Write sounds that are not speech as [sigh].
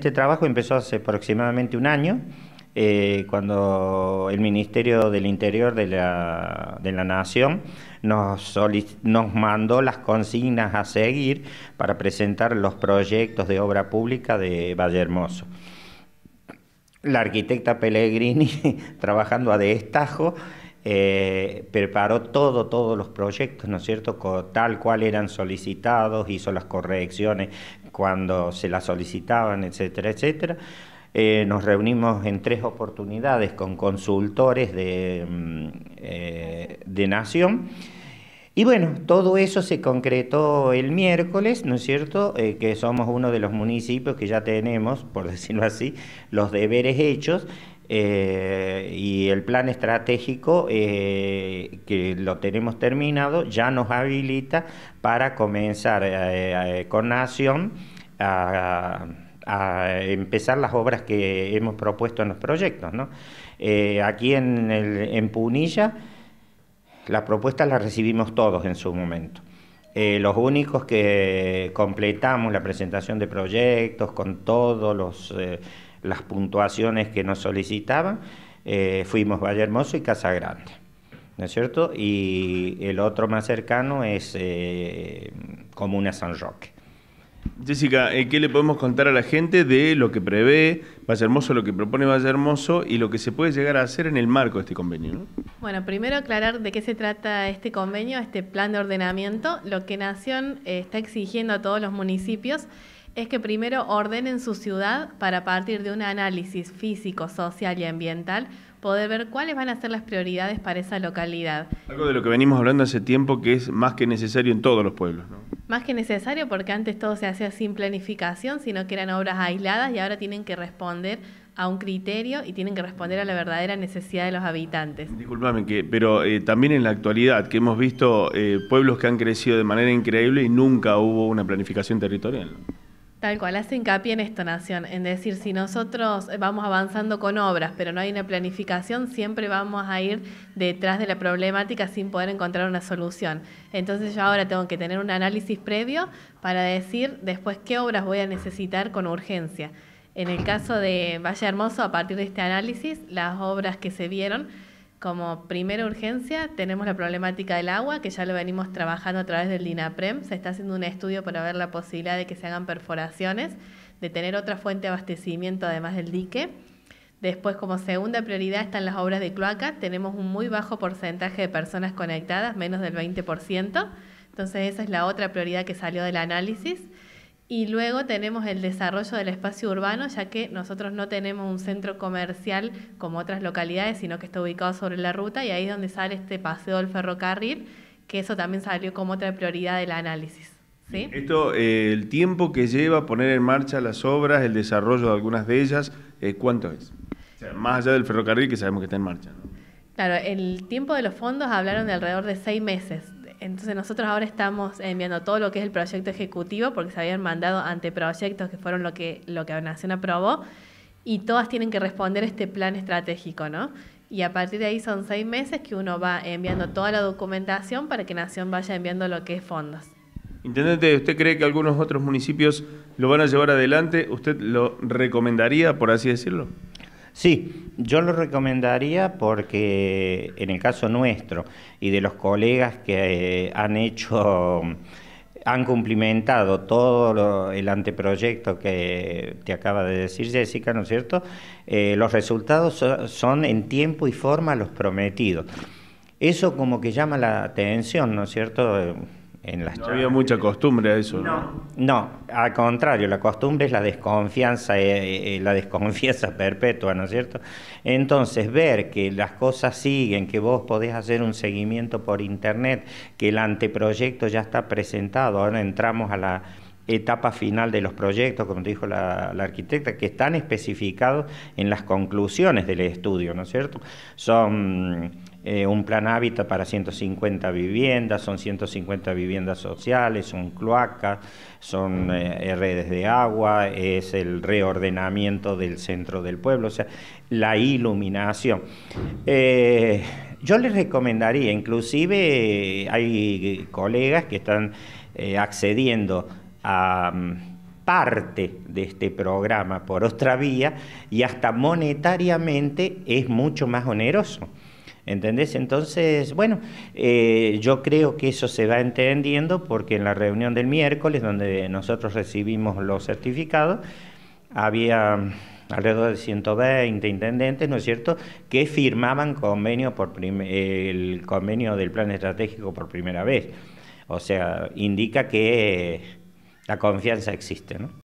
Este trabajo empezó hace aproximadamente un año, eh, cuando el Ministerio del Interior de la, Nación nos, nos mandó las consignas a seguir para presentar los proyectos de obra pública de Valle Hermoso. La arquitecta Pellegrini, [laughs] trabajando a destajo, eh, preparó todo, todos los proyectos, ¿no es cierto?, tal cual eran solicitados, hizo las correcciones cuando se la solicitaban, etcétera, etcétera. Eh, nos reunimos en tres oportunidades con consultores mm, eh, de, Nación. Y bueno, todo eso se concretó el miércoles, ¿no es cierto? Eh, que somos uno de los municipios que ya tenemos, por [laughs] decirlo así, los deberes hechos eh, y el plan estratégico eh, que lo tenemos terminado ya nos habilita para comenzar eh, con Nación a, empezar las obras que hemos propuesto en los proyectos. aquí en, Punilla las propuestas la recibimos todos en su momento. los únicos que completamos la presentación de proyectos con todos los las puntuaciones que nos solicitaban, eh, fuimos Valle Hermoso y Casa Grande, ¿no es cierto? Y el otro más cercano es eh, Comuna San Roque. Jessica, eh, ¿qué le podemos contar a la gente de lo que prevé Valle Hermoso, lo que propone Valle Hermoso y lo que se puede llegar a hacer en el marco de este convenio? Bueno, primero aclarar de qué se trata este convenio, este plan de ordenamiento, lo que Nación está exigiendo a todos los municipios es que primero ordenen su ciudad para partir de un análisis físico, social y ambiental poder ver cuáles van a ser las prioridades para esa localidad. Algo de lo que venimos hablando hace tiempo que es más que necesario en todos los pueblos. ¿no? Más que necesario porque antes todo se hacía sin planificación, sino que eran obras aisladas y ahora tienen que responder a un criterio y tienen que responder a la verdadera necesidad de los habitantes. Disculpame, que, pero eh, también en la actualidad, que hemos visto eh, pueblos que han crecido de manera increíble y nunca hubo una planificación territorial. Tal cual, hace hincapié en esta Nación, en decir, si nosotros vamos avanzando con obras, pero no hay una planificación, siempre vamos a ir detrás de la problemática sin poder encontrar una solución. Entonces yo ahora tengo que tener un análisis previo para decir después qué obras voy a necesitar con urgencia. En el caso de Valle Hermoso, a partir de este análisis, las obras que se vieron como primera urgencia tenemos la problemática del agua, que ya lo venimos trabajando a través del DINAPREM. Se está haciendo un estudio para ver la posibilidad de que se hagan perforaciones, de tener otra fuente de abastecimiento además del dique. Después, como segunda prioridad, están las obras de cloaca. Tenemos un muy bajo porcentaje de personas conectadas, menos del 20%. Entonces, esa es la otra prioridad que salió del análisis. Y luego tenemos el desarrollo del espacio urbano, ya que nosotros no tenemos un centro comercial como otras localidades, sino que está ubicado sobre la ruta y ahí es donde sale este paseo del ferrocarril, que eso también salió como otra prioridad del análisis. ¿sí? Esto, eh, el tiempo que lleva poner en marcha las obras, el desarrollo de algunas de ellas, eh, ¿cuánto es? más allá del ferrocarril que sabemos que está en marcha. Claro, el tiempo de los fondos hablaron de alrededor de seis meses entonces nosotros ahora estamos enviando todo lo que es el proyecto ejecutivo, porque se habían mandado anteproyectos que fueron lo que, lo que Nación aprobó, y todas tienen que responder este plan estratégico, ¿no? Y a partir de ahí son seis meses que uno va enviando toda la documentación para que Nación vaya enviando lo que es fondos. Intendente, ¿usted cree que algunos otros municipios lo van a llevar adelante? ¿Usted lo recomendaría, por así decirlo? Sí, yo lo recomendaría porque en el caso nuestro y de los colegas que eh, han hecho [laughs] han cumplimentado todo el anteproyecto que te acaba de decir Jessica, ¿no es cierto? Eh, los resultados son en tiempo y forma los prometidos. Eso como que llama la atención, ¿no es cierto? no había mucha costumbre a eso. No. al contrario, la costumbre es la desconfianza, eh, eh, la desconfianza [laughs] perpetua, ¿no es cierto? Entonces, ver que las cosas siguen, que vos podés hacer un seguimiento por internet, que el anteproyecto ya está presentado, ahora entramos a la etapa final de los proyectos, como dijo la, arquitecta, que están especificados en las conclusiones del estudio, ¿no es cierto? Son eh, un plan hábitat para 150 viviendas, son 150 viviendas sociales, son cloaca, son eh, eh, redes de agua, es el reordenamiento del centro del pueblo, o sea, la iluminación. yo les recomendaría, inclusive hay colegas que están accediendo parte de este programa por otra vía y hasta monetariamente es mucho más oneroso. ¿Entendés? Entonces, bueno, eh, yo creo que eso se va entendiendo porque en la reunión del miércoles, donde nosotros recibimos los certificados, había alrededor de 120 intendentes, ¿no es cierto?, que firmaban convenio por el convenio del plan estratégico por primera vez. O sea, indica que la confianza existe, ¿no?